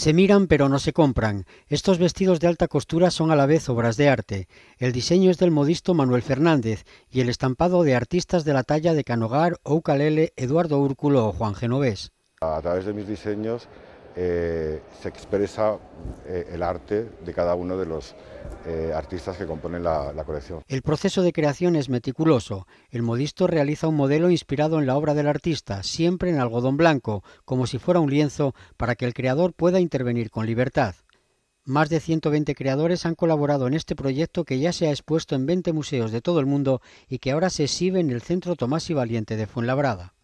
Se miran pero no se compran. Estos vestidos de alta costura son a la vez obras de arte. El diseño es del modisto Manuel Fernández y el estampado de artistas de la talla de Canogar, Ucalele, Eduardo Úrculo o Juan Genovés. A través de mis diseños eh, se expresa eh, el arte de cada uno de los eh, artistas que componen la, la, colección. El proceso de creación es meticuloso. El modisto realiza un modelo inspirado en la obra del artista, siempre en algodón blanco, como si fuera un lienzo, para que el creador pueda intervenir con libertad. Más de 120 creadores han colaborado en este proyecto que ya se ha expuesto en 20 museos de todo el mundo y que ahora se exhibe en el Centro Tomás y Valiente de Fuenlabrada.